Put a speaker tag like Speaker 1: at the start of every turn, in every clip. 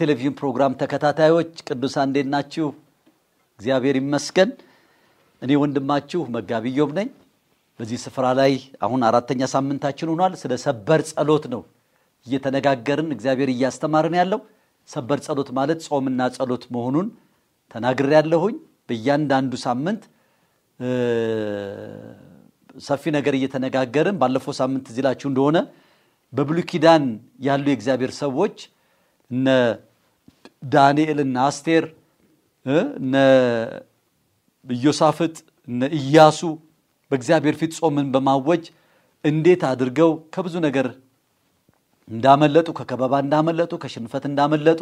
Speaker 1: የቴሌቪዥን ፕሮግራም ተከታታዮች ቅዱሳ እንዴት ናችሁ? እግዚአብሔር ይመስገን። እኔ ወንድማችሁ መጋቢ ነኝ። በዚህ ስፍራ ላይ አሁን አራተኛ ሳምንታችን ሆኗል። ስለ ሰበር ጸሎት ነው እየተነጋገርን እግዚአብሔር እያስተማርን ያለው። ሰበር ጸሎት ማለት ጾምና ጸሎት መሆኑን ተናግሬ ያለሁኝ። በእያንዳንዱ ሳምንት ሰፊ ነገር እየተነጋገርን ባለፈው ሳምንት እዚህ ላችሁ እንደሆነ በብሉይ ኪዳን ያሉ የእግዚአብሔር ሰዎች እነ ዳንኤልና አስቴር እነ ኢዮሳፍጥ እነ ኢያሱ በእግዚአብሔር ፊት ጾምን በማወጅ እንዴት አድርገው ከብዙ ነገር እንዳመለጡ ከከበባ እንዳመለጡ ከሽንፈት እንዳመለጡ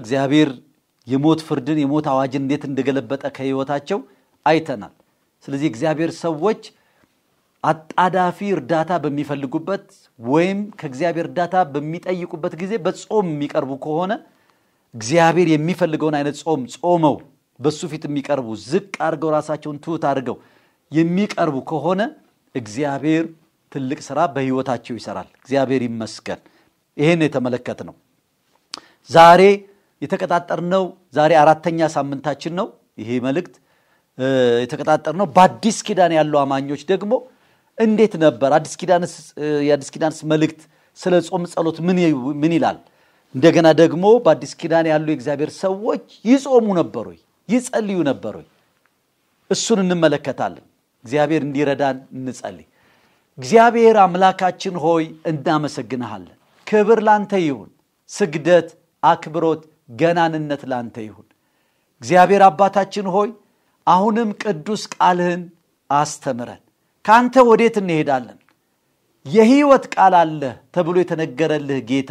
Speaker 1: እግዚአብሔር የሞት ፍርድን የሞት አዋጅን እንዴት እንደገለበጠ ከህይወታቸው አይተናል። ስለዚህ እግዚአብሔር ሰዎች አጣዳፊ እርዳታ በሚፈልጉበት ወይም ከእግዚአብሔር እርዳታ በሚጠይቁበት ጊዜ በጾም የሚቀርቡ ከሆነ እግዚአብሔር የሚፈልገውን አይነት ጾም ጾመው በሱ ፊት የሚቀርቡ ዝቅ አድርገው ራሳቸውን ትሑት አድርገው የሚቀርቡ ከሆነ እግዚአብሔር ትልቅ ስራ በህይወታቸው ይሰራል። እግዚአብሔር ይመስገን። ይህን የተመለከት ነው። ዛሬ የተቀጣጠርነው ዛሬ አራተኛ ሳምንታችን ነው። ይሄ መልእክት የተቀጣጠርነው በአዲስ ኪዳን ያሉ አማኞች ደግሞ እንዴት ነበር? የአዲስ ኪዳንስ መልእክት ስለ ጾም ጸሎት ምን ይላል? እንደገና ደግሞ በአዲስ ኪዳን ያሉ የእግዚአብሔር ሰዎች ይጾሙ ነበሩ ይጸልዩ ነበሩ እሱን እንመለከታለን። እግዚአብሔር እንዲረዳን እንጸልይ። እግዚአብሔር አምላካችን ሆይ እናመሰግንሃለን። ክብር ላንተ ይሁን፣ ስግደት፣ አክብሮት፣ ገናንነት ላንተ ይሁን። እግዚአብሔር አባታችን ሆይ አሁንም ቅዱስ ቃልህን አስተምረን። ከአንተ ወዴት እንሄዳለን? የህይወት ቃል አለህ ተብሎ የተነገረልህ ጌታ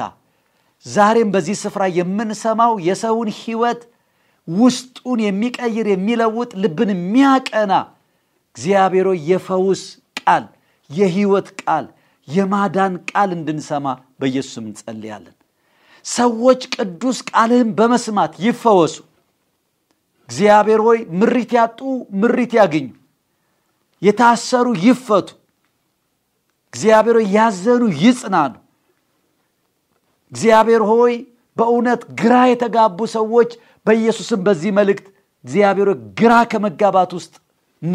Speaker 1: ዛሬም በዚህ ስፍራ የምንሰማው የሰውን ህይወት ውስጡን የሚቀይር የሚለውጥ ልብን የሚያቀና እግዚአብሔሮ የፈውስ ቃል የህይወት ቃል የማዳን ቃል እንድንሰማ በኢየሱስም እንጸልያለን ሰዎች ቅዱስ ቃልህን በመስማት ይፈወሱ እግዚአብሔር ሆይ ምሪት ያጡ ምሪት ያገኙ የታሰሩ ይፈቱ እግዚአብሔር ያዘኑ ይጽናኑ እግዚአብሔር ሆይ በእውነት ግራ የተጋቡ ሰዎች በኢየሱስም በዚህ መልእክት እግዚአብሔር ግራ ከመጋባት ውስጥ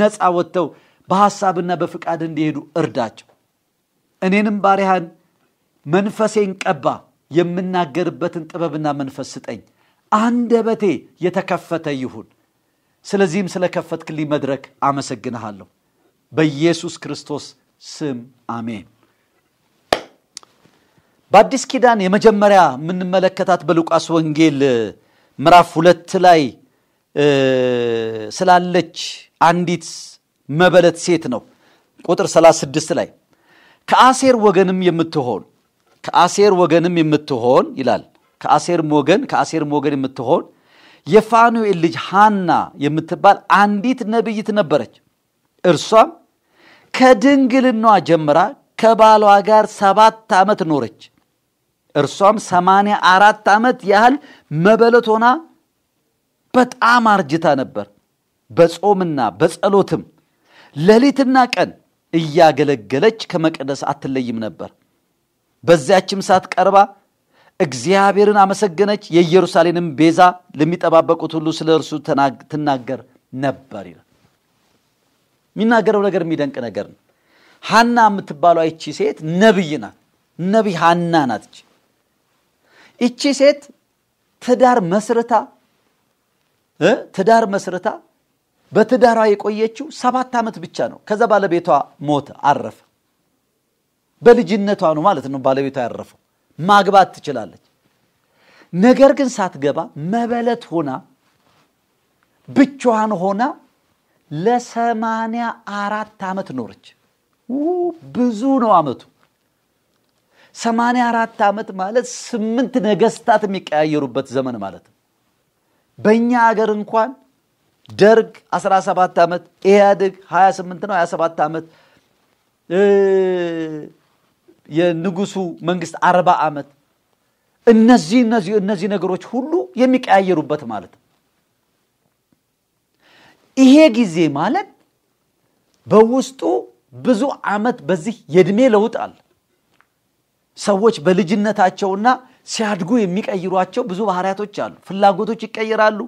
Speaker 1: ነፃ ወጥተው በሐሳብና በፍቃድ እንዲሄዱ እርዳቸው እኔንም ባሪያህን መንፈሴን ቀባ የምናገርበትን ጥበብና መንፈስ ስጠኝ አንደበቴ የተከፈተ ይሁን ስለዚህም ስለከፈትክልኝ መድረክ አመሰግንሃለሁ በኢየሱስ ክርስቶስ ስም አሜን በአዲስ ኪዳን የመጀመሪያ የምንመለከታት በሉቃስ ወንጌል ምዕራፍ ሁለት ላይ ስላለች አንዲት መበለት ሴት ነው። ቁጥር 36 ላይ ከአሴር ወገንም የምትሆን ከአሴር ወገንም የምትሆን ይላል። ከአሴርም ወገን ከአሴርም ወገን የምትሆን የፋኑኤል ልጅ ሃና የምትባል አንዲት ነቢይት ነበረች። እርሷም ከድንግልኗ ጀምራ ከባሏ ጋር ሰባት ዓመት ኖረች። እርሷም ሰማንያ አራት ዓመት ያህል መበለት ሆና በጣም አርጅታ ነበር። በጾምና በጸሎትም ሌሊትና ቀን እያገለገለች ከመቅደስ አትለይም ነበር። በዚያችም ሰዓት ቀርባ እግዚአብሔርን አመሰገነች፣ የኢየሩሳሌምም ቤዛ ለሚጠባበቁት ሁሉ ስለ እርሱ ትናገር ነበር ይ የሚናገረው ነገር የሚደንቅ ነገር ነው። ሀና የምትባለው ይቺ ሴት ነቢይ ናት። ነቢይ ሀና ናት። እቺ ሴት ትዳር መስርታ ትዳር መስርታ በትዳሯ የቆየችው ሰባት ዓመት ብቻ ነው። ከዛ ባለቤቷ ሞተ፣ አረፈ። በልጅነቷ ነው ማለት ነው ባለቤቷ ያረፈው። ማግባት ትችላለች። ነገር ግን ሳትገባ መበለት ሆና ብቻዋን ሆና ለሰማንያ አራት ዓመት ኖረች። ብዙ ነው አመቱ ሰማንያ አራት ዓመት ማለት ስምንት ነገስታት የሚቀያየሩበት ዘመን ማለት ነው። በእኛ ሀገር እንኳን ደርግ 17 ዓመት፣ ኢህአዴግ 28 ነው 27 ዓመት፣ የንጉሱ መንግስት 40 ዓመት፣ እነዚህ እነዚህ እነዚህ ነገሮች ሁሉ የሚቀያየሩበት ማለት ነው። ይሄ ጊዜ ማለት በውስጡ ብዙ ዓመት በዚህ የድሜ ለውጥ አለ። ሰዎች በልጅነታቸውና ሲያድጉ የሚቀይሯቸው ብዙ ባህሪያቶች አሉ። ፍላጎቶች ይቀየራሉ።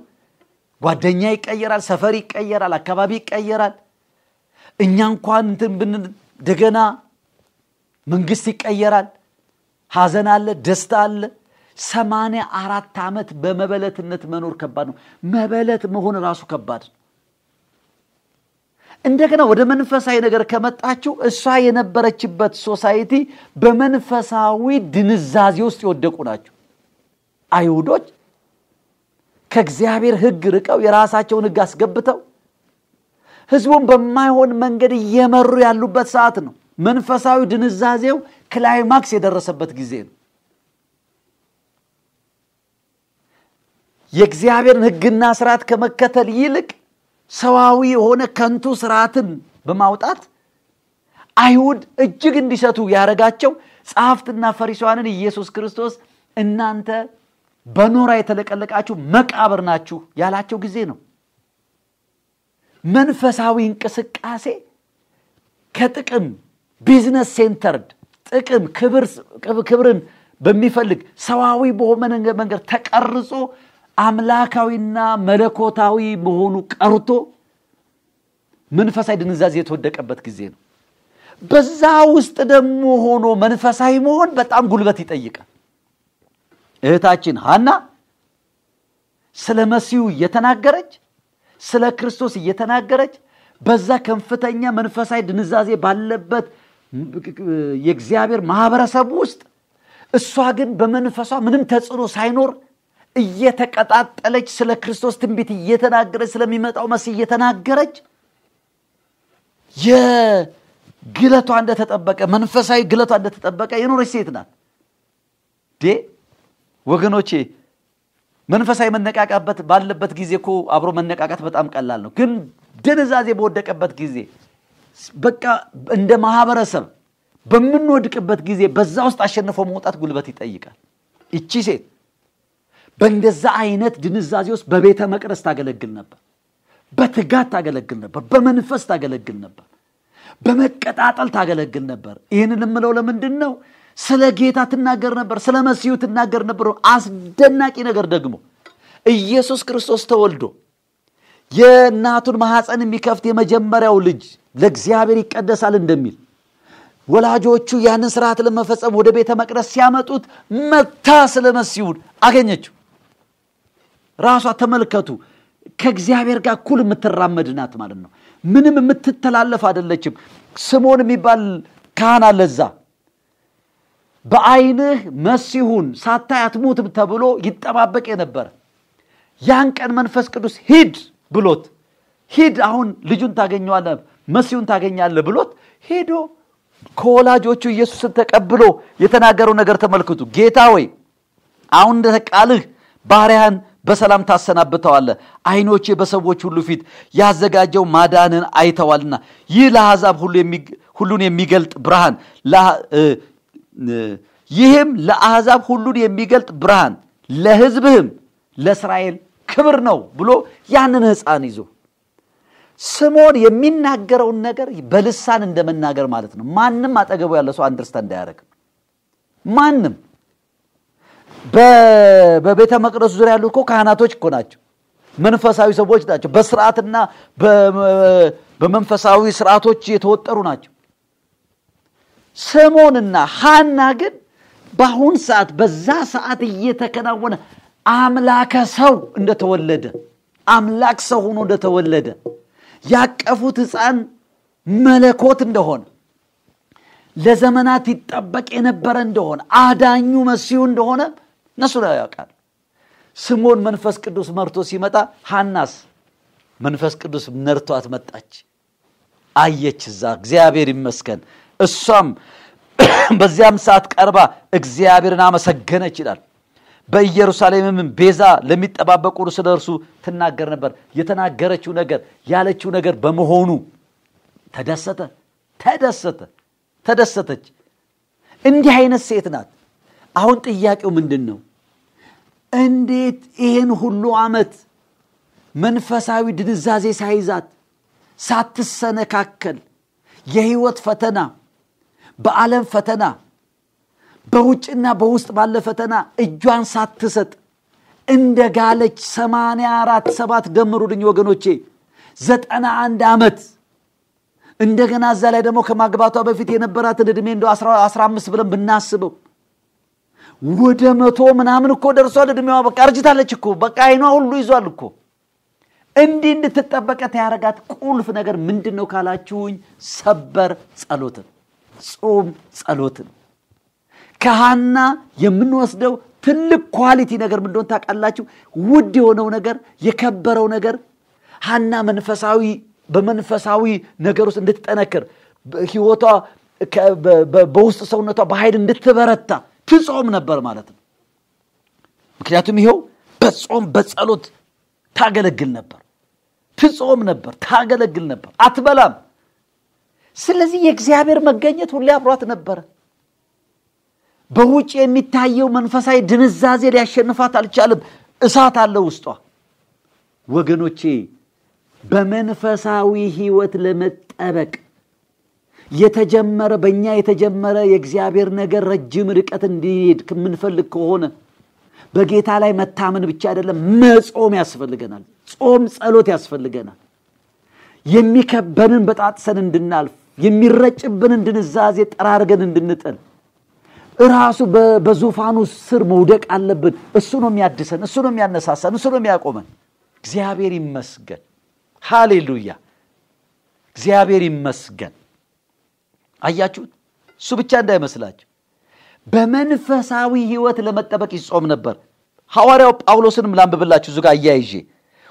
Speaker 1: ጓደኛ ይቀየራል። ሰፈር ይቀየራል። አካባቢ ይቀየራል። እኛ እንኳን እንትን ብንደገና መንግስት ይቀየራል። ሀዘን አለ፣ ደስታ አለ። ሰማንያ አራት ዓመት በመበለትነት መኖር ከባድ ነው። መበለት መሆን ራሱ ከባድ ነው። እንደገና ወደ መንፈሳዊ ነገር ከመጣችሁ እሷ የነበረችበት ሶሳይቲ በመንፈሳዊ ድንዛዜ ውስጥ የወደቁ ናቸው። አይሁዶች ከእግዚአብሔር ህግ ርቀው የራሳቸውን ህግ አስገብተው ህዝቡን በማይሆን መንገድ እየመሩ ያሉበት ሰዓት ነው። መንፈሳዊ ድንዛዜው ክላይማክስ የደረሰበት ጊዜ ነው። የእግዚአብሔርን ህግና ስርዓት ከመከተል ይልቅ ሰዋዊ የሆነ ከንቱ ስርዓትን በማውጣት አይሁድ እጅግ እንዲሰቱ ያደረጋቸው ጸሐፍትና ፈሪሳውያንን ኢየሱስ ክርስቶስ እናንተ በኖራ የተለቀለቃችሁ መቃብር ናችሁ ያላቸው ጊዜ ነው። መንፈሳዊ እንቅስቃሴ ከጥቅም ቢዝነስ ሴንተርድ ጥቅም ክብርን በሚፈልግ ሰዋዊ በሆነ መንገድ ተቀርጾ አምላካዊና መለኮታዊ መሆኑ ቀርቶ መንፈሳዊ ድንዛዜ የተወደቀበት ጊዜ ነው። በዛ ውስጥ ደግሞ ሆኖ መንፈሳዊ መሆን በጣም ጉልበት ይጠይቃል። እህታችን ሀና ስለ መሲሁ እየተናገረች ስለ ክርስቶስ እየተናገረች በዛ ከፍተኛ መንፈሳዊ ድንዛዜ ባለበት የእግዚአብሔር ማህበረሰብ ውስጥ እሷ ግን በመንፈሷ ምንም ተጽዕኖ ሳይኖር እየተቀጣጠለች ስለ ክርስቶስ ትንቢት እየተናገረች ስለሚመጣው መስ እየተናገረች የግለቷ እንደተጠበቀ መንፈሳዊ ግለቷ እንደተጠበቀ የኖረች ሴት ናት ዴ ወገኖቼ መንፈሳዊ መነቃቃበት ባለበት ጊዜ እኮ አብሮ መነቃቃት በጣም ቀላል ነው ግን ድንዛዜ በወደቀበት ጊዜ በቃ እንደ ማህበረሰብ በምንወድቅበት ጊዜ በዛ ውስጥ አሸንፎ መውጣት ጉልበት ይጠይቃል ይቺ ሴት በእንደዛ አይነት ድንዛዜ ውስጥ በቤተ መቅደስ ታገለግል ነበር በትጋት ታገለግል ነበር በመንፈስ ታገለግል ነበር በመቀጣጠል ታገለግል ነበር ይህንን የምለው ለምንድን ነው ስለ ጌታ ትናገር ነበር ስለ መሲሁ ትናገር ነበር አስደናቂ ነገር ደግሞ ኢየሱስ ክርስቶስ ተወልዶ የእናቱን ማሐፀን የሚከፍት የመጀመሪያው ልጅ ለእግዚአብሔር ይቀደሳል እንደሚል ወላጆቹ ያንን ስርዓት ለመፈጸም ወደ ቤተ መቅደስ ሲያመጡት መታ ስለ መሲሁን አገኘችው ራሷ ተመልከቱ ከእግዚአብሔር ጋር ኩል የምትራመድናት ናት ማለት ነው ምንም የምትተላለፍ አይደለችም ስሞን የሚባል ካህን አለዛ በአይንህ መሲሁን ሳታይ አትሙትም ተብሎ ይጠባበቅ ነበር ያን ቀን መንፈስ ቅዱስ ሂድ ብሎት ሂድ አሁን ልጁን ታገኘዋለ መሲሁን ታገኛለ ብሎት ሄዶ ከወላጆቹ ኢየሱስን ተቀብሎ የተናገረው ነገር ተመልክቱ ጌታ ወይ አሁን እንደ ቃልህ በሰላም ታሰናብተዋለ። አይኖቼ በሰዎች ሁሉ ፊት ያዘጋጀው ማዳንን አይተዋልና ይህ ለአሕዛብ ሁሉን የሚገልጥ ብርሃን ይህም ለአሕዛብ ሁሉን የሚገልጥ ብርሃን ለህዝብህም ለእስራኤል ክብር ነው ብሎ ያንን ህፃን ይዞ ስሞን የሚናገረውን ነገር በልሳን እንደመናገር ማለት ነው። ማንም አጠገቡ ያለ ሰው አንደርስታንድ እንዳያደረግ ማንም በቤተ መቅደሱ ዙሪያ ያሉ እኮ ካህናቶች እኮ ናቸው፣ መንፈሳዊ ሰዎች ናቸው፣ በስርዓትና በመንፈሳዊ ስርዓቶች የተወጠሩ ናቸው። ስምዖንና ሀና ግን በአሁን ሰዓት በዛ ሰዓት እየተከናወነ አምላከ ሰው እንደተወለደ አምላክ ሰው ሆኖ እንደተወለደ ያቀፉት ህፃን መለኮት እንደሆነ ለዘመናት ይጠበቅ የነበረ እንደሆነ አዳኙ መሲሁ እንደሆነ እነሱ ላይ ያውቃል። ስምዖን መንፈስ ቅዱስ መርቶ ሲመጣ ሀናስ መንፈስ ቅዱስ ነርቷት አትመጣች አየች እዛ እግዚአብሔር ይመስገን። እሷም በዚያም ሰዓት ቀርባ እግዚአብሔርን አመሰገነች ይላል። በኢየሩሳሌምም ቤዛ ለሚጠባበቁ ስለ እርሱ ትናገር ነበር። የተናገረችው ነገር ያለችው ነገር በመሆኑ ተደሰተ ተደሰተ ተደሰተች። እንዲህ አይነት ሴት ናት። አሁን ጥያቄው ምንድን ነው? እንዴት ይህን ሁሉ ዓመት መንፈሳዊ ድንዛዜ ሳይዛት ሳትሰነካከል የህይወት ፈተና በዓለም ፈተና በውጭና በውስጥ ባለ ፈተና እጇን ሳትሰጥ እንደ ጋለች 84 ሰባት ደምሩልኝ ወገኖቼ ዘጠና አንድ ዓመት እንደገና እዛ ላይ ደግሞ ከማግባቷ በፊት የነበራትን ዕድሜ እንደ 15 ብለን ብናስበው ወደ መቶ ምናምን እኮ ደርሷል እድሜዋ። በቃ እርጅታለች እኮ በቃ አይኗ ሁሉ ይዟል እኮ። እንዲህ እንድትጠበቀ ተያረጋት ቁልፍ ነገር ምንድን ነው ካላችሁኝ፣ ሰበር ጸሎትን፣ ጾም ጸሎትን ከሃና የምንወስደው ትልቅ ኳሊቲ ነገር ምንደሆን ታውቃላችሁ? ውድ የሆነው ነገር፣ የከበረው ነገር ሃና መንፈሳዊ በመንፈሳዊ ነገር ውስጥ እንድትጠነክር ህይወቷ በውስጥ ሰውነቷ በኃይል እንድትበረታ ትጾም ነበር ማለት ነው። ምክንያቱም ይኸው በጾም በጸሎት ታገለግል ነበር፣ ትጾም ነበር፣ ታገለግል ነበር፣ አትበላም። ስለዚህ የእግዚአብሔር መገኘት ሁሌ አብሯት ነበረ። በውጭ የሚታየው መንፈሳዊ ድንዛዜ ሊያሸንፋት አልቻለም። እሳት አለ ውስጧ። ወገኖቼ በመንፈሳዊ ህይወት ለመጠበቅ የተጀመረ በእኛ የተጀመረ የእግዚአብሔር ነገር ረጅም ርቀት እንዲሄድ የምንፈልግ ከሆነ በጌታ ላይ መታመን ብቻ አይደለም መጾም ያስፈልገናል ጾም ጸሎት ያስፈልገናል የሚከበንን በጣጥሰን እንድናልፍ የሚረጭብን እንድንዛዜ ጠራርገን እንድንጥል እራሱ በዙፋኑ ስር መውደቅ አለብን እሱ ነው የሚያድሰን እሱ ነው የሚያነሳሳን እሱ ነው የሚያቆመን እግዚአብሔር ይመስገን ሃሌሉያ እግዚአብሔር ይመስገን አያችሁት? እሱ ብቻ እንዳይመስላችሁ በመንፈሳዊ ህይወት ለመጠበቅ ይጾም ነበር። ሐዋርያው ጳውሎስንም ላንብብላችሁ ዙጋ ጋር አያይዤ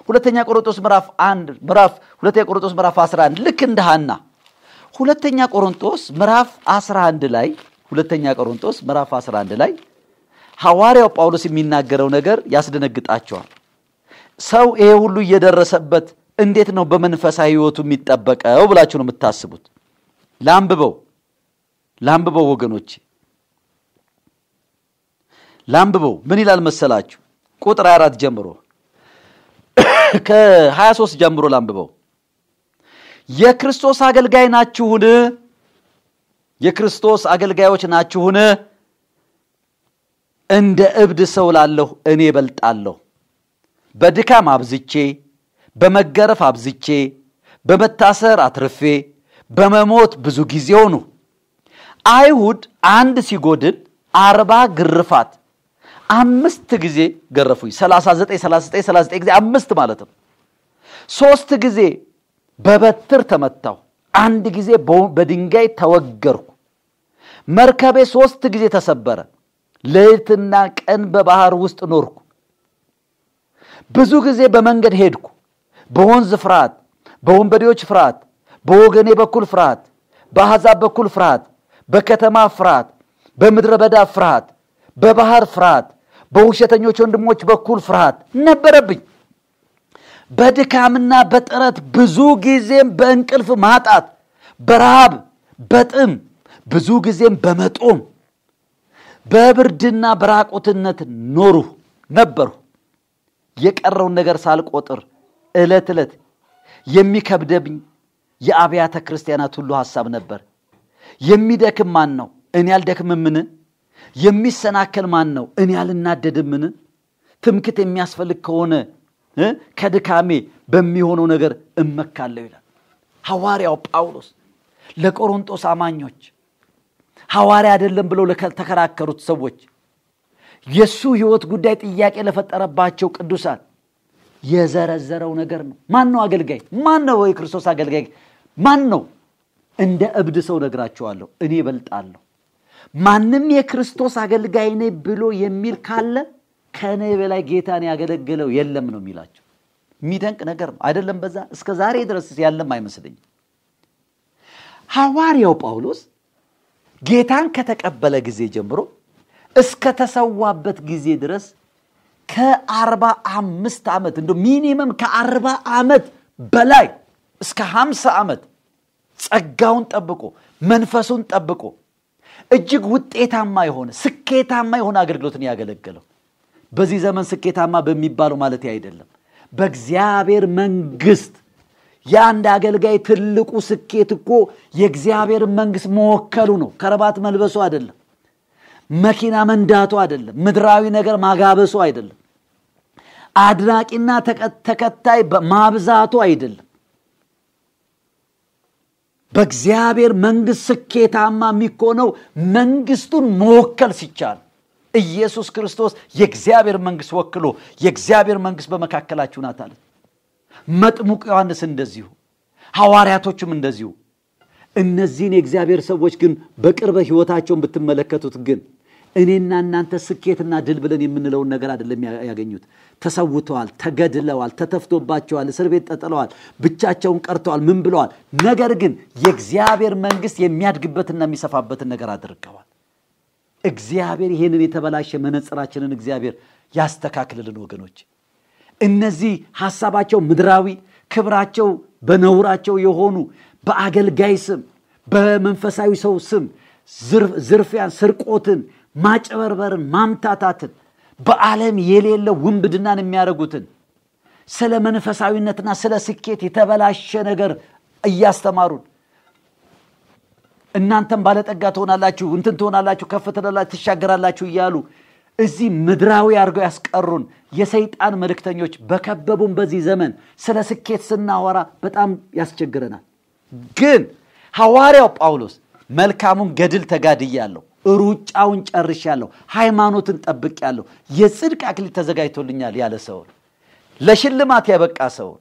Speaker 1: ሁለተኛ ቆሮንቶስ ምራፍ አንድ ሁለተኛ ቆሮንቶስ ምራፍ 11 ልክ እንደሃና ሁለተኛ ቆሮንቶስ ምዕራፍ 11 ላይ ሁለተኛ ቆሮንቶስ ምራፍ 11 ላይ ሐዋርያው ጳውሎስ የሚናገረው ነገር ያስደነግጣቸዋል። ሰው ይሄ ሁሉ እየደረሰበት እንዴት ነው በመንፈሳዊ ህይወቱ የሚጠበቀው ብላችሁ ነው የምታስቡት? ላንብበው ላንብበው ወገኖች፣ ላንብበው። ምን ይላል መሰላችሁ? ቁጥር 24 ጀምሮ ከ23 ጀምሮ ላንብበው። የክርስቶስ አገልጋይ ናችሁን? የክርስቶስ አገልጋዮች ናችሁን? እንደ እብድ ሰው ላለሁ እኔ በልጣለሁ። በድካም አብዝቼ፣ በመገረፍ አብዝቼ፣ በመታሰር አትርፌ፣ በመሞት ብዙ ጊዜ ሆኑ። አይሁድ አንድ ሲጎድል አርባ ግርፋት አምስት ጊዜ ገረፉኝ። 39 ጊዜ አምስት ማለት ነው። ሶስት ጊዜ በበትር ተመታሁ። አንድ ጊዜ በድንጋይ ተወገርኩ። መርከቤ ሶስት ጊዜ ተሰበረ። ሌሊትና ቀን በባህር ውስጥ ኖርኩ። ብዙ ጊዜ በመንገድ ሄድኩ። በወንዝ ፍርሃት፣ በወንበዴዎች ፍርሃት፣ በወገኔ በኩል ፍርሃት፣ በአሕዛብ በኩል ፍርሃት በከተማ ፍርሃት፣ በምድረ በዳ ፍርሃት፣ በባህር ፍርሃት፣ በውሸተኞች ወንድሞች በኩል ፍርሃት ነበረብኝ። በድካምና በጥረት ብዙ ጊዜም በእንቅልፍ ማጣት፣ በረሃብ፣ በጥም ብዙ ጊዜም በመጦም በብርድና በራቁትነት ኖሩ ነበሩ የቀረውን ነገር ሳልቆጥር ዕለት ዕለት የሚከብደብኝ የአብያተ ክርስቲያናት ሁሉ ሐሳብ ነበር። የሚደክም ማን ነው? እኔ አልደክምምን? የሚሰናከል ማን ነው? እኔ አልናደድምን? ትምክት የሚያስፈልግ ከሆነ ከድካሜ በሚሆነው ነገር እመካለሁ ይላል ሐዋርያው ጳውሎስ ለቆሮንጦስ አማኞች ሐዋርያ አይደለም ብለው ለተከራከሩት ሰዎች የእሱ ህይወት ጉዳይ ጥያቄ ለፈጠረባቸው ቅዱሳት የዘረዘረው ነገር ነው ማን ነው አገልጋይ ማን ነው የክርስቶስ አገልጋይ ማን ነው እንደ እብድ ሰው ነግራቸዋለሁ፣ እኔ በልጣለሁ ማንም የክርስቶስ አገልጋይ ነኝ ብሎ የሚል ካለ ከእኔ በላይ ጌታን ያገለገለው የለም ነው የሚላቸው። የሚደንቅ ነገር ነው አይደለም? በዛ እስከ ዛሬ ድረስ ያለም አይመስለኝም። ሐዋርያው ጳውሎስ ጌታን ከተቀበለ ጊዜ ጀምሮ እስከ ተሰዋበት ጊዜ ድረስ ከአርባ አምስት ዓመት እንደ ሚኒመም ከአርባ ዓመት በላይ እስከ ሀምሳ ዓመት ጸጋውን ጠብቆ መንፈሱን ጠብቆ እጅግ ውጤታማ የሆነ ስኬታማ የሆነ አገልግሎትን ያገለገለው በዚህ ዘመን ስኬታማ በሚባለው ማለት አይደለም በእግዚአብሔር መንግስት የአንድ አገልጋይ ትልቁ ስኬት እኮ የእግዚአብሔር መንግስት መወከሉ ነው ከረባት መልበሱ አይደለም መኪና መንዳቱ አይደለም ምድራዊ ነገር ማጋበሱ አይደለም አድናቂና ተከታይ ማብዛቱ አይደለም በእግዚአብሔር መንግስት ስኬታማ የሚኮነው መንግስቱን መወከል ሲቻል ኢየሱስ ክርስቶስ የእግዚአብሔር መንግስት ወክሎ የእግዚአብሔር መንግስት በመካከላችሁ ናት አለ መጥሙቅ ዮሐንስ እንደዚሁ ሐዋርያቶችም እንደዚሁ እነዚህን የእግዚአብሔር ሰዎች ግን በቅርበ ህይወታቸውን ብትመለከቱት ግን እኔና እናንተ ስኬትና ድል ብለን የምንለውን ነገር አይደለም ያገኙት። ተሰውተዋል፣ ተገድለዋል፣ ተተፍቶባቸዋል፣ እስር ቤት ተጥለዋል፣ ብቻቸውን ቀርተዋል፣ ምን ብለዋል። ነገር ግን የእግዚአብሔር መንግስት የሚያድግበትና የሚሰፋበትን ነገር አድርገዋል። እግዚአብሔር ይሄንን የተበላሸ መነጽራችንን እግዚአብሔር ያስተካክልልን ወገኖች። እነዚህ ሐሳባቸው ምድራዊ ክብራቸው በነውራቸው የሆኑ በአገልጋይ ስም በመንፈሳዊ ሰው ስም ዝርፊያን፣ ስርቆትን ማጨበርበርን፣ ማምታታትን፣ በዓለም የሌለ ውንብድናን የሚያደርጉትን ስለ መንፈሳዊነትና ስለ ስኬት የተበላሸ ነገር እያስተማሩን እናንተም ባለጠጋ ትሆናላችሁ፣ እንትን ትሆናላችሁ፣ ከፍ ትሻገራላችሁ እያሉ እዚህ ምድራዊ አድርገው ያስቀሩን የሰይጣን መልእክተኞች በከበቡን በዚህ ዘመን ስለ ስኬት ስናወራ በጣም ያስቸግረናል። ግን ሐዋርያው ጳውሎስ መልካሙን ገድል ተጋድያለሁ ሩጫውን ጨርሻለሁ፣ ሃይማኖትን ጠብቅ ያለው የጽድቅ አክሊል ተዘጋጅቶልኛል ያለ ሰውን ለሽልማት ያበቃ ሰውን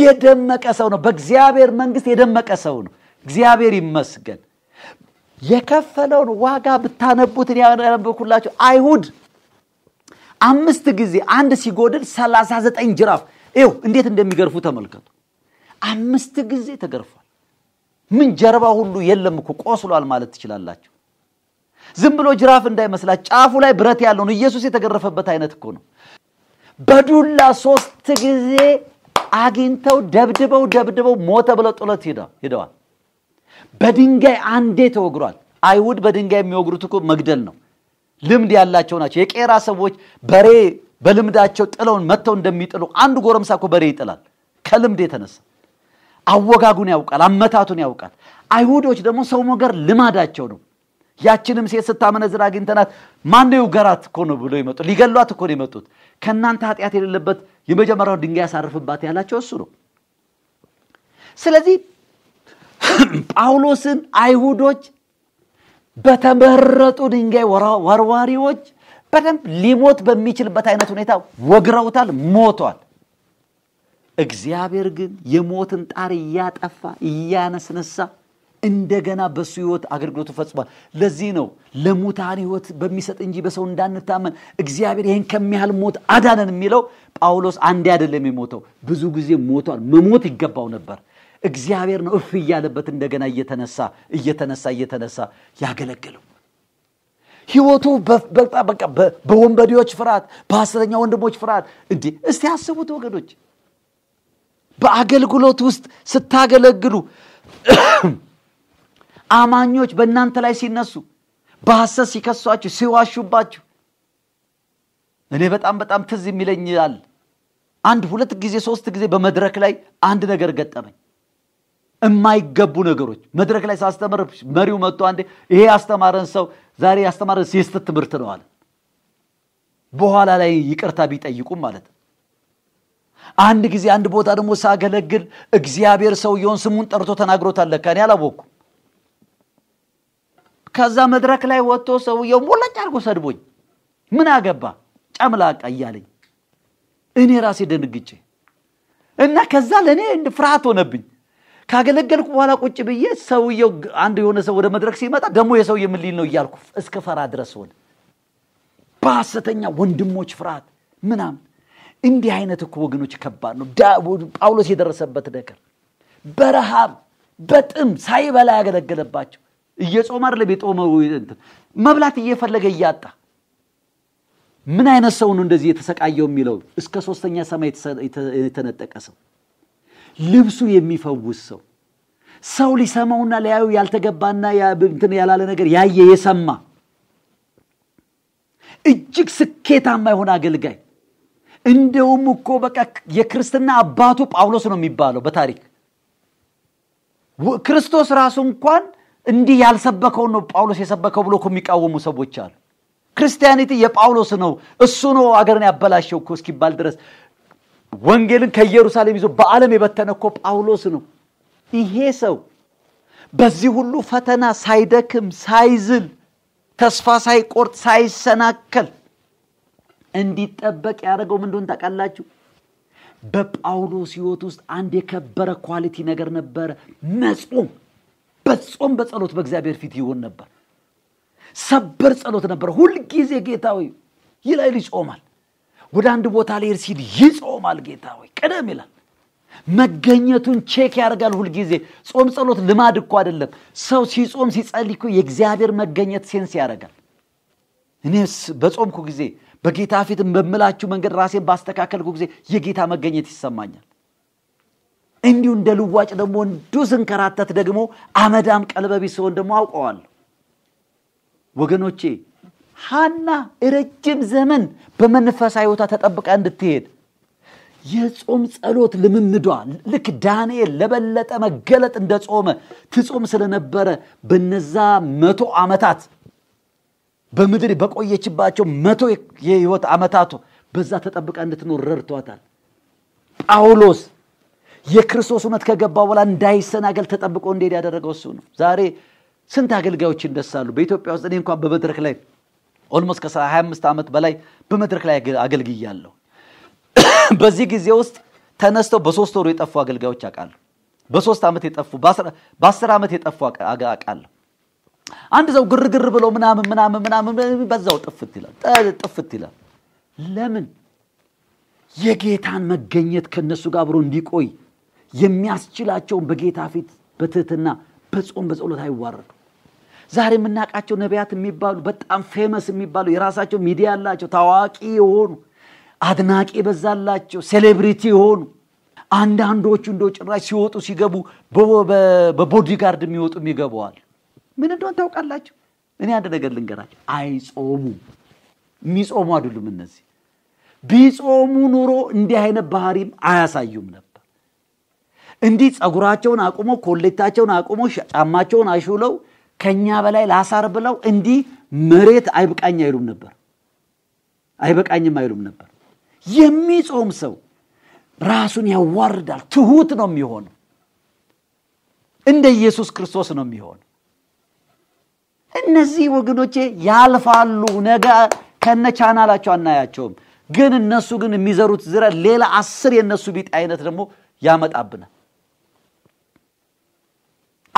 Speaker 1: የደመቀ ሰው ነው። በእግዚአብሔር መንግስት የደመቀ ሰው ነው። እግዚአብሔር ይመስገን። የከፈለውን ዋጋ ብታነቡትን ያነበኩላቸው አይሁድ አምስት ጊዜ አንድ ሲጎድል 39 ጅራፍ ይው እንዴት እንደሚገርፉ ተመልከቱ። አምስት ጊዜ ተገርፏል። ምን ጀርባ ሁሉ የለም እኮ ቆስሏል ማለት ትችላላችሁ። ዝም ብሎ ጅራፍ እንዳይመስላት ጫፉ ላይ ብረት ያለው ነው። ኢየሱስ የተገረፈበት አይነት እኮ ነው። በዱላ ሶስት ጊዜ አግኝተው ደብድበው ደብድበው ሞተ ብለው ጥሎት ሂደዋል። በድንጋይ አንዴ ተወግሯል። አይሁድ በድንጋይ የሚወግሩት እኮ መግደል ነው። ልምድ ያላቸው ናቸው። የቄራ ሰዎች በሬ በልምዳቸው ጥለውን መጥተው እንደሚጥሉ አንዱ ጎረምሳ እኮ በሬ ይጥላል ከልምድ የተነሳ አወጋጉን ያውቃል፣ አመታቱን ያውቃል። አይሁዶች ደግሞ ሰው ሞገር ልማዳቸው ነው። ያችንም ሴት ስታመነዝር አግኝተናት ማነው ገራት እኮ ነው ብሎ ይመጡ ሊገሏት እኮ ነው የመጡት። ከእናንተ ኃጢአት የሌለበት የመጀመሪያው ድንጋይ ያሳርፍባት ያላቸው እሱ ነው። ስለዚህ ጳውሎስን አይሁዶች በተመረጡ ድንጋይ ወርዋሪዎች በደንብ ሊሞት በሚችልበት አይነት ሁኔታ ወግረውታል፣ ሞቷል። እግዚአብሔር ግን የሞትን ጣር እያጠፋ እያነስነሳ እንደገና በእሱ ህይወት አገልግሎቱ ፈጽሟል። ለዚህ ነው ለሙታን ህይወት በሚሰጥ እንጂ በሰው እንዳንታመን እግዚአብሔር ይህን ከሚያህል ሞት አዳነን የሚለው ጳውሎስ አንድ አይደለም የሞተው፣ ብዙ ጊዜ ሞቷል። መሞት ይገባው ነበር። እግዚአብሔር ነው እፍ እያለበት እንደገና እየተነሳ እየተነሳ እየተነሳ ያገለግለው ህይወቱ በወንበዴዎች ፍርሃት፣ በአስረኛ ወንድሞች ፍርሃት። እንዴ እስቲ ያስቡት ወገኖች፣ በአገልግሎት ውስጥ ስታገለግሉ አማኞች በእናንተ ላይ ሲነሱ፣ በሐሰት ሲከሷችሁ፣ ሲዋሹባችሁ እኔ በጣም በጣም ትዝ ይላል አንድ ሁለት ጊዜ ሶስት ጊዜ በመድረክ ላይ አንድ ነገር ገጠመኝ። የማይገቡ ነገሮች መድረክ ላይ ሳስተምር መሪው መጥቶ አንዴ ይሄ ያስተማረን ሰው ዛሬ ያስተማረን ሴስት ትምህርት ነው አለ። በኋላ ላይ ይቅርታ ቢጠይቁም ማለት አንድ ጊዜ አንድ ቦታ ደግሞ ሳገለግል እግዚአብሔር ሰውየውን ስሙን ጠርቶ ተናግሮታለካ ለካ እኔ ከዛ መድረክ ላይ ወጥቶ ሰውየው ሞላጭ አድርጎ ሰድቦኝ ምን አገባ ጨምላቃ እያለኝ እኔ ራሴ ደንግጬ እና ከዛ ለእኔ ፍርሃት ሆነብኝ። ካገለገልኩ በኋላ ቁጭ ብዬ ሰውየው አንድ የሆነ ሰው ወደ መድረክ ሲመጣ ደግሞ የሰውየ ምን ነው እያልኩ እስከ ፈራ ድረስ ሆነ። በሐሰተኛ ወንድሞች ፍርሃት ምናምን። እንዲህ አይነት እኮ ወገኖች ከባድ ነው። ጳውሎስ የደረሰበት ነገር በረሃብ በጥም ሳይበላ ያገለገለባቸው እየጾመ አይደለም የጦመው መብላት እየፈለገ እያጣ ምን አይነት ሰው ነው እንደዚህ የተሰቃየው የሚለው እስከ ሶስተኛ ሰማይ የተነጠቀ ሰው ልብሱ የሚፈውስ ሰው ሰው ሊሰማውና ሊያዩ ያልተገባና እንትን ያላለ ነገር ያየ የሰማ እጅግ ስኬታማ የሆነ አገልጋይ እንደውም እኮ በቃ የክርስትና አባቱ ጳውሎስ ነው የሚባለው በታሪክ ክርስቶስ ራሱ እንኳን እንዲህ ያልሰበከውን ነው ጳውሎስ የሰበከው ብሎ የሚቃወሙ ሰዎች አሉ። ክርስቲያኒቲ የጳውሎስ ነው፣ እሱ ነው አገርን ያበላሸው እኮ እስኪባል ድረስ ወንጌልን ከኢየሩሳሌም ይዞ በዓለም የበተነ እኮ ጳውሎስ ነው። ይሄ ሰው በዚህ ሁሉ ፈተና ሳይደክም፣ ሳይዝል፣ ተስፋ ሳይቆርጥ፣ ሳይሰናከል እንዲጠበቅ ያደረገው ምንድን እንደሆነ ታውቃላችሁ? በጳውሎስ ህይወት ውስጥ አንድ የከበረ ኳሊቲ ነገር ነበረ፣ መጾም። በጾም በጸሎት በእግዚአብሔር ፊት ይሆን ነበር። ሰበር ጸሎት ነበር። ሁልጊዜ ጌታ ሆይ ይላል፣ ይጾማል። ወደ አንድ ቦታ ሊሄድ ሲል ይጾማል። ጌታ ሆይ ቅደም ይላል። መገኘቱን ቼክ ያደርጋል ሁልጊዜ። ጾም ጸሎት ልማድ እኮ አይደለም። ሰው ሲጾም ሲጸልይ የእግዚአብሔር መገኘት ሴንስ ያደርጋል። እኔስ በጾምኩ ጊዜ በጌታ ፊት በምላችሁ መንገድ ራሴን ባስተካከልኩ ጊዜ የጌታ መገኘት ይሰማኛል። እንዲሁ እንደ ልዋጭ ደግሞ እንዱ ስንከራተት ደግሞ አመዳም ቀልበቢ ሲሆን ደግሞ አውቀዋል ወገኖቼ ሀና ረጅም ዘመን በመንፈሳ ሕይወቷ ተጠብቃ እንድትሄድ የጾም ጸሎት ልምምዷ ልክ ዳንኤል ለበለጠ መገለጥ እንደ ጾመ ትጾም ስለነበረ በነዛ መቶ ዓመታት በምድር በቆየችባቸው መቶ የህይወት ዓመታቱ በዛ ተጠብቃ እንድትኖር ረድቷታል። ጳውሎስ የክርስቶስ እውነት ከገባ በኋላ እንዳይሰናገል ተጠብቆ እንዲሄድ ያደረገው እሱ ነው። ዛሬ ስንት አገልጋዮች ይነሳሉ። በኢትዮጵያ ውስጥ እኔ እንኳን በመድረክ ላይ ኦልሞስት ከ25 ዓመት በላይ በመድረክ ላይ አገልግያለሁ። በዚህ ጊዜ ውስጥ ተነስተው በሶስት ወሩ የጠፉ አገልጋዮች አውቃለሁ። በሶስት ዓመት የጠፉ በአስር ዓመት የጠፉ አውቃለሁ። አንድ ሰው ግርግር ብሎ ምናምን ምናምን ምናምን በዛው ጥፍት ይላል ጥፍት ይላል። ለምን? የጌታን መገኘት ከነሱ ጋር አብሮ እንዲቆይ የሚያስችላቸውን በጌታ ፊት በትህትና በጾም በጸሎት አይዋረዱ። ዛሬ የምናውቃቸው ነቢያት የሚባሉ በጣም ፌመስ የሚባሉ የራሳቸው ሚዲያ ያላቸው ታዋቂ የሆኑ አድናቂ በዛላቸው ሴሌብሪቲ የሆኑ አንዳንዶቹ እንደ ጭራሽ ሲወጡ ሲገቡ በቦዲጋርድ የሚወጡ የሚገበዋል። ምን እንደሆን ታውቃላችሁ? እኔ አንድ ነገር ልንገራቸው፣ አይጾሙም። የሚጾሙ አይደሉም። እነዚህ ቢጾሙ ኑሮ እንዲህ አይነት ባህሪም አያሳዩም ነበር። እንዲህ ጸጉራቸውን አቁሞ ኮሌታቸውን አቁሞ ጫማቸውን አሹለው ከኛ በላይ ላሳር ብለው እንዲህ መሬት አይብቃኝ አይሉም ነበር፣ አይበቃኝም አይሉም ነበር። የሚጾም ሰው ራሱን ያዋርዳል፣ ትሁት ነው የሚሆነው። እንደ ኢየሱስ ክርስቶስ ነው የሚሆነው። እነዚህ ወገኖቼ ያልፋሉ። ነገ ከነ ቻናላቸው አናያቸውም። ግን እነሱ ግን የሚዘሩት ዝረ ሌላ አስር የእነሱ ቢጤ አይነት ደግሞ ያመጣብናል።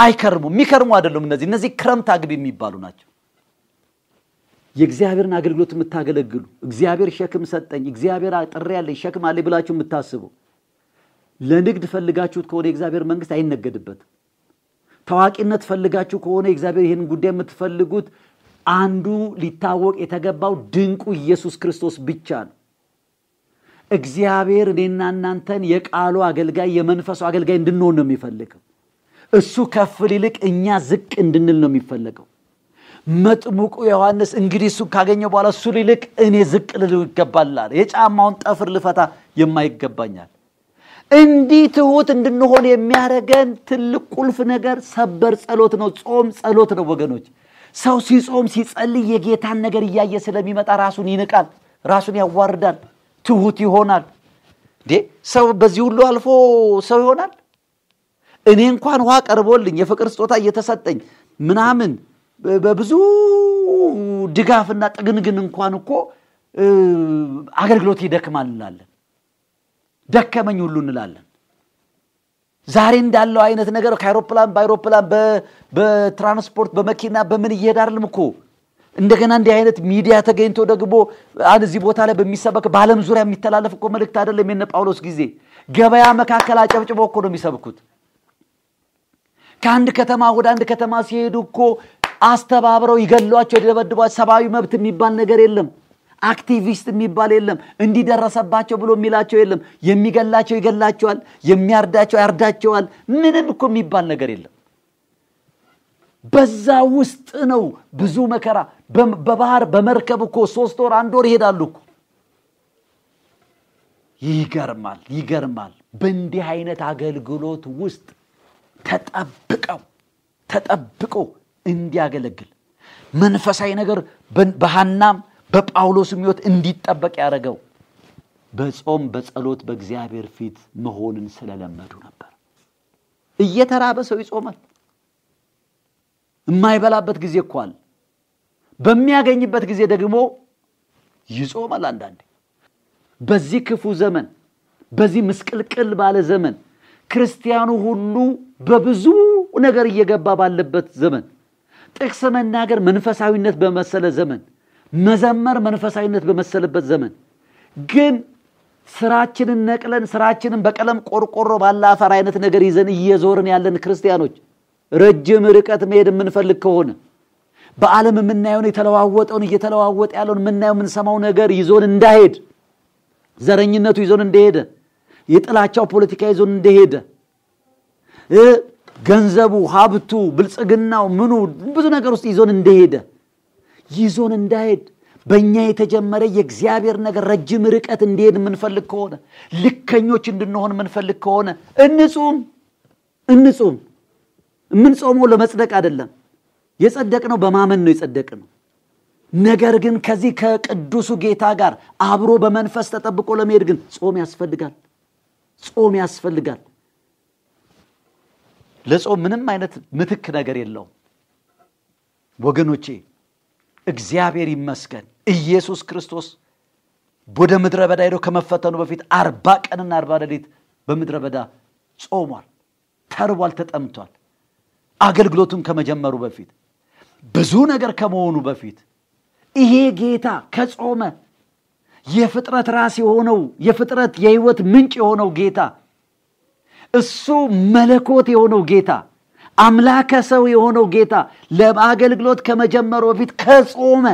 Speaker 1: አይከርሙ የሚከርሙ አይደሉም። እነዚህ እነዚህ ክረምት አግቢ የሚባሉ ናቸው። የእግዚአብሔርን አገልግሎት የምታገለግሉ እግዚአብሔር ሸክም ሰጠኝ፣ እግዚአብሔር ጥሬ ያለኝ ሸክም አለኝ ብላችሁ የምታስቡ ለንግድ ፈልጋችሁት ከሆነ የእግዚአብሔር መንግስት አይነገድበትም። ታዋቂነት ፈልጋችሁ ከሆነ እግዚአብሔር ይህን ጉዳይ የምትፈልጉት አንዱ ሊታወቅ የተገባው ድንቁ ኢየሱስ ክርስቶስ ብቻ ነው። እግዚአብሔር እኔና እናንተን የቃሉ አገልጋይ የመንፈሱ አገልጋይ እንድንሆን ነው የሚፈልገው። እሱ ከፍ ሊልቅ እኛ ዝቅ እንድንል ነው የሚፈለገው። መጥሙቁ ዮሐንስ እንግዲህ እሱ ካገኘ በኋላ እሱ ሊልቅ እኔ ዝቅ ልል ይገባላል። የጫማውን ጠፍር ልፈታ የማይገባኛል። እንዲህ ትሁት እንድንሆን የሚያደረገን ትልቅ ቁልፍ ነገር ሰበር ጸሎት ነው። ጾም ጸሎት ነው ወገኖች። ሰው ሲጾም ሲጸልይ የጌታን ነገር እያየ ስለሚመጣ ራሱን ይንቃል፣ ራሱን ያዋርዳል፣ ትሁት ይሆናል። እንዴ ሰው በዚህ ሁሉ አልፎ ሰው ይሆናል? እኔ እንኳን ውሃ ቀርቦልኝ የፍቅር ስጦታ እየተሰጠኝ ምናምን በብዙ ድጋፍና ጥግንግን እንኳን እኮ አገልግሎት ይደክማል እንላለን። ደከመኝ ሁሉ እንላለን። ዛሬ እንዳለው አይነት ነገር ከአይሮፕላን በአይሮፕላን በትራንስፖርት በመኪና በምን እየሄዳርልም እኮ እንደገና እንዲህ አይነት ሚዲያ ተገኝቶ ደግሞ እዚህ ቦታ ላይ በሚሰበክ በዓለም ዙሪያ የሚተላለፍ እኮ መልእክት አይደለም። የነ ጳውሎስ ጊዜ ገበያ መካከል አጨብጭቦ እኮ ነው የሚሰብኩት። ከአንድ ከተማ ወደ አንድ ከተማ ሲሄዱ እኮ አስተባብረው ይገሏቸው፣ የደበድቧቸው። ሰብአዊ መብት የሚባል ነገር የለም። አክቲቪስት የሚባል የለም። እንዲደረሰባቸው ብሎ የሚላቸው የለም። የሚገላቸው ይገላቸዋል፣ የሚያርዳቸው ያርዳቸዋል። ምንም እኮ የሚባል ነገር የለም። በዛ ውስጥ ነው ብዙ መከራ። በባህር በመርከብ እኮ ሶስት ወር አንድ ወር ይሄዳሉ እኮ። ይገርማል፣ ይገርማል። በእንዲህ አይነት አገልግሎት ውስጥ ተጠብቀው ተጠብቆ እንዲያገለግል መንፈሳዊ ነገር በሃናም በጳውሎስ ህይወት እንዲጠበቅ ያደረገው በጾም በጸሎት በእግዚአብሔር ፊት መሆንን ስለለመዱ ነበር። እየተራበ ሰው ይጾማል። የማይበላበት ጊዜ እኳል በሚያገኝበት ጊዜ ደግሞ ይጾማል። አንዳንዴ በዚህ ክፉ ዘመን፣ በዚህ ምስቅልቅል ባለ ዘመን ክርስቲያኑ ሁሉ በብዙ ነገር እየገባ ባለበት ዘመን ጥቅስ መናገር መንፈሳዊነት በመሰለ ዘመን መዘመር መንፈሳዊነት በመሰለበት ዘመን ግን ስራችንን ነቅለን ስራችንን በቀለም ቆርቆሮ ባለ አፈር አይነት ነገር ይዘን እየዞርን ያለን ክርስቲያኖች ረጅም ርቀት መሄድ የምንፈልግ ከሆነ በዓለም የምናየውን የተለዋወጠውን እየተለዋወጠ ያለውን የምናየው የምንሰማው ነገር ይዞን እንዳሄድ ዘረኝነቱ ይዞን እንደሄደ የጥላቻው ፖለቲካ ይዞ እንደሄደ ገንዘቡ፣ ሀብቱ፣ ብልጽግናው፣ ምኑ ብዙ ነገር ውስጥ ይዞን እንደሄደ ይዞን እንዳሄድ በእኛ የተጀመረ የእግዚአብሔር ነገር ረጅም ርቀት እንዲሄድ የምንፈልግ ከሆነ ልከኞች እንድንሆን የምንፈልግ ከሆነ እንጹም እንጹም። የምንጾመው ለመጽደቅ አይደለም። ነው በማመን ነው ነው ነገር ግን ከዚህ ከቅዱሱ ጌታ ጋር አብሮ በመንፈስ ተጠብቆ ለመሄድ ግን ጾም ያስፈልጋል። ጾም ያስፈልጋል። ለጾም ምንም አይነት ምትክ ነገር የለውም። ወገኖቼ እግዚአብሔር ይመስገን ኢየሱስ ክርስቶስ ወደ ምድረ በዳ ሄዶ ከመፈተኑ በፊት አርባ ቀንና አርባ ሌሊት በምድረ በዳ ጾሟል፣ ተርቧል፣ ተጠምቷል። አገልግሎቱን ከመጀመሩ በፊት ብዙ ነገር ከመሆኑ በፊት ይሄ ጌታ ከጾመ የፍጥረት ራስ የሆነው የፍጥረት የህይወት ምንጭ የሆነው ጌታ እሱ መለኮት የሆነው ጌታ አምላከ ሰው የሆነው ጌታ ለአገልግሎት ከመጀመሩ በፊት ከጾመ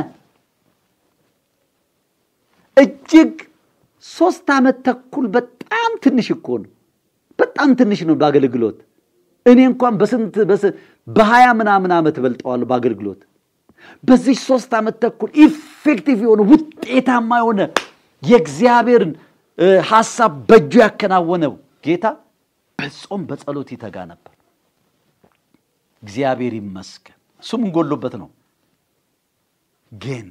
Speaker 1: እጅግ ሶስት ዓመት ተኩል በጣም ትንሽ እኮ ነው። በጣም ትንሽ ነው በአገልግሎት። እኔ እንኳን በስንት በሀያ ምናምን ዓመት በልጠዋሉ በአገልግሎት። በዚህ ሶስት ዓመት ተኩል ኢፌክቲቭ የሆነ ውጤታማ የሆነ የእግዚአብሔርን ሀሳብ በእጁ ያከናወነው ጌታ በጾም በጸሎት ይተጋ ነበር። እግዚአብሔር ይመስገን። እሱም እንጎሎበት ነው፣ ግን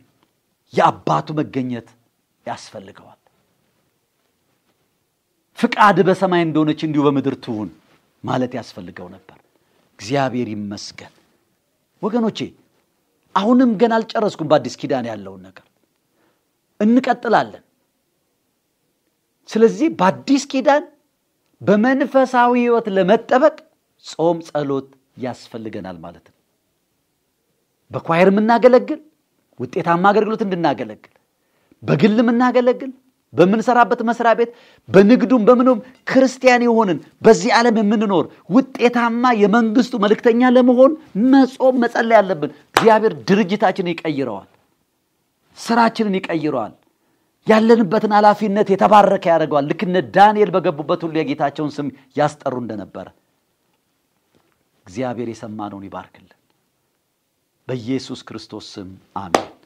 Speaker 1: የአባቱ መገኘት ያስፈልገዋል። ፍቃድ በሰማይ እንደሆነች እንዲሁ በምድር ትሁን ማለት ያስፈልገው ነበር። እግዚአብሔር ይመስገን ወገኖቼ አሁንም ገና አልጨረስኩም በአዲስ ኪዳን ያለውን ነገር እንቀጥላለን ስለዚህ በአዲስ ኪዳን በመንፈሳዊ ህይወት ለመጠበቅ ጾም ጸሎት ያስፈልገናል ማለት ነው በኳየር የምናገለግል ውጤታማ አገልግሎት እንድናገለግል በግል የምናገለግል በምንሰራበት መስሪያ ቤት በንግዱም በምንም ክርስቲያን የሆንን በዚህ ዓለም የምንኖር ውጤታማ የመንግስቱ መልእክተኛ ለመሆን መጾም መጸለይ ያለብን። እግዚአብሔር ድርጅታችንን ይቀይረዋል፣ ስራችንን ይቀይረዋል፣ ያለንበትን ኃላፊነት የተባረከ ያደርገዋል። ልክ እነ ዳንኤል በገቡበት ሁሉ የጌታቸውን ስም ያስጠሩ እንደነበረ እግዚአብሔር የሰማነውን ይባርክልን። በኢየሱስ ክርስቶስ ስም አሜን።